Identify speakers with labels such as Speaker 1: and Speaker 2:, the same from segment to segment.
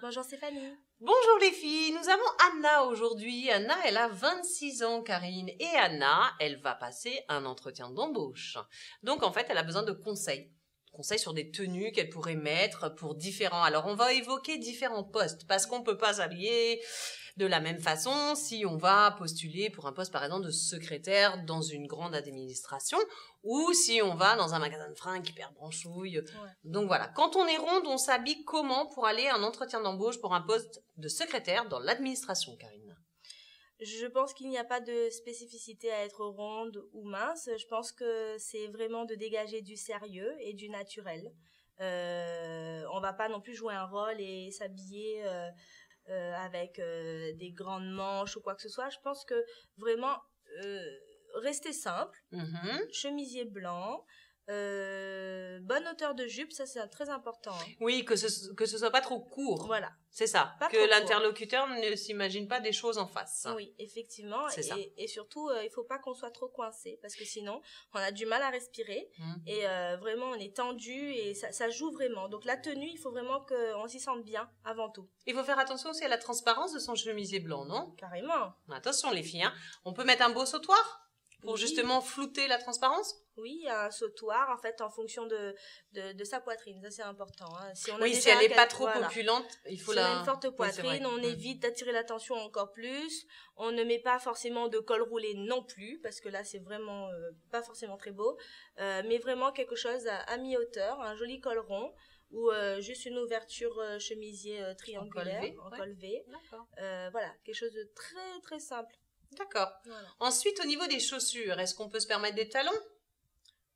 Speaker 1: Bonjour Stéphanie. Bonjour les filles, nous avons Anna aujourd'hui. Anna, elle a 26 ans, Karine. Et Anna, elle va passer un entretien d'embauche. Donc en fait, elle a besoin de conseils conseils sur des tenues qu'elle pourrait mettre pour différents. Alors on va évoquer différents postes parce qu'on peut pas s'habiller de la même façon si on va postuler pour un poste par exemple de secrétaire dans une grande administration ou si on va dans un magasin de fringues hyper branchouille. Donc voilà, quand on est ronde, on s'habille comment pour aller à un entretien d'embauche pour un poste de secrétaire dans l'administration Karine
Speaker 2: je pense qu'il n'y a pas de spécificité à être ronde ou mince. Je pense que c'est vraiment de dégager du sérieux et du naturel. On euh, on va pas non plus jouer un rôle et s'habiller euh, euh, avec des grandes manches ou quoi que ce soit. Je pense que vraiment rester simple, mm-hmm. chemisier blanc, euh, bonne hauteur de jupe, ça c'est très important. Hein.
Speaker 1: Oui, que ce, que ce soit pas trop court. Voilà. C'est ça. que l'interlocuteur
Speaker 2: ne s'imagine
Speaker 1: pas des choses en face.
Speaker 2: Oui, effectivement. Et, et, surtout, euh, il faut pas qu'on soit trop coincé parce que sinon, on a du mal à respirer mmh. et euh, vraiment on est tendu et ça, joue vraiment. Donc la tenue, il faut vraiment qu'on s'y sente bien avant tout. Il faut
Speaker 1: faire attention aussi à la transparence de son chemisier blanc, non Carrément. Attention les filles, hein. on peut mettre un beau sautoir pour justement
Speaker 2: flouter la transparence oui, un euh, sautoir, en fait, en fonction de, de, sa poitrine. Ça, c'est important. Hein. Si on oui, si elle n'est pas trop opulente, il faut si la... on a une forte poitrine, on mm. évite d'attirer l'attention encore plus. On ne met pas forcément de col roulé non plus, parce que là, c'est vraiment euh, pas forcément très beau. Euh, mais vraiment quelque chose à, mi-hauteur, un joli col rond ou juste une ouverture chemisier triangulaire en col v. voilà, quelque chose de très très simple. D'accord.
Speaker 1: Ensuite, au niveau des chaussures, est-ce qu'on peut se permettre des talons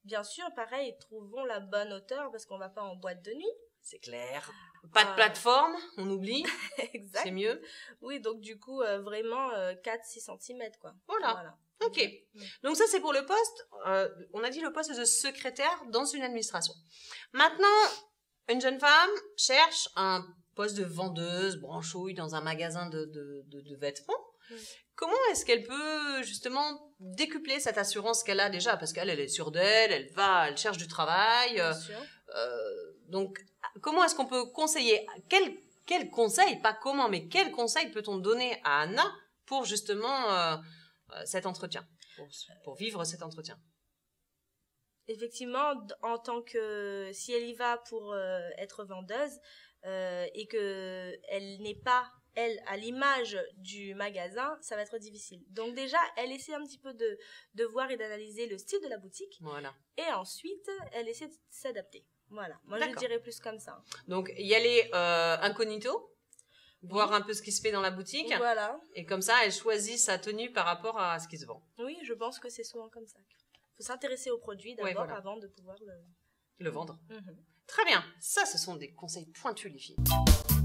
Speaker 2: Bien sûr, pareil, trouvons la bonne hauteur parce qu'on va pas en boîte de nuit. C'est
Speaker 1: clair. Ah. Pas de plateforme, on oublie.
Speaker 2: exact. C'est mieux. Oui, donc du coup, euh, vraiment 4-6 euh, cm, quoi. Voilà.
Speaker 1: Ok. Mm, mm. Donc ça, c'est pour le poste. Euh, on a dit le poste de secrétaire dans une administration. Maintenant, une jeune femme cherche un poste de vendeuse, branchouille dans un magasin de, vêtements. Mm. Comment est-ce qu'elle peut justement décupler cette assurance qu'elle a déjà Parce qu'elle, elle est sûre d'elle, elle va, elle cherche du travail. Euh, euh, donc, comment est-ce qu'on peut conseiller quel, quel conseil, pas comment, mais quel conseil peut-on donner à Anna pour justement euh, cet entretien, pour, vivre cet entretien
Speaker 2: effectivement, en tant que si elle y va pour être vendeuse et que elle n'est pas elle, à l'image du magasin, ça va être difficile. Donc déjà, elle essaie un petit peu de, voir et d'analyser le style de la boutique. Voilà. Et ensuite, elle essaie de s'adapter. Voilà. Moi, je dirais plus comme ça.
Speaker 1: Donc, y aller euh, incognito, voir un peu ce qui se fait dans la boutique. Voilà. Et comme ça, elle choisit sa tenue par rapport à ce qui se vend.
Speaker 2: Oui, je pense que c'est souvent comme ça. Il faut s'intéresser au produit d'abord avant de pouvoir
Speaker 1: le... vendre. Mhm. Très bien. Ça, ce sont des conseils pointus, les filles.